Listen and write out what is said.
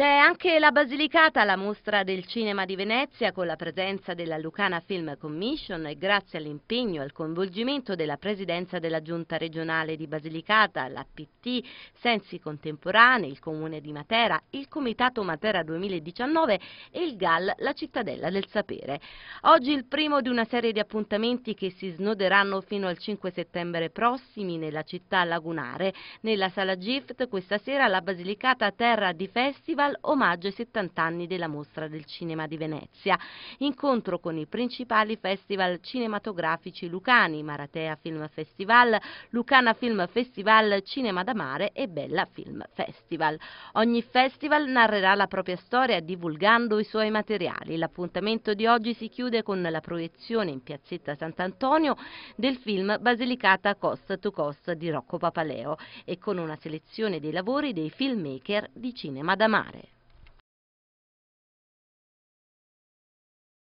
C'è anche la Basilicata, la mostra del cinema di Venezia con la presenza della Lucana Film Commission e grazie all'impegno e al coinvolgimento della presidenza della giunta regionale di Basilicata, la PT, Sensi Contemporanei, il comune di Matera, il comitato Matera 2019 e il GAL, la cittadella del sapere. Oggi il primo di una serie di appuntamenti che si snoderanno fino al 5 settembre prossimi nella città lagunare. Nella sala Gift questa sera la Basilicata Terra di Festival Festival, omaggio ai 70 anni della Mostra del Cinema di Venezia. Incontro con i principali festival cinematografici lucani, Maratea Film Festival, Lucana Film Festival, Cinema da Mare e Bella Film Festival. Ogni festival narrerà la propria storia divulgando i suoi materiali. L'appuntamento di oggi si chiude con la proiezione in piazzetta Sant'Antonio del film Basilicata Cost to Cost di Rocco Papaleo e con una selezione dei lavori dei filmmaker di Cinema da Mare.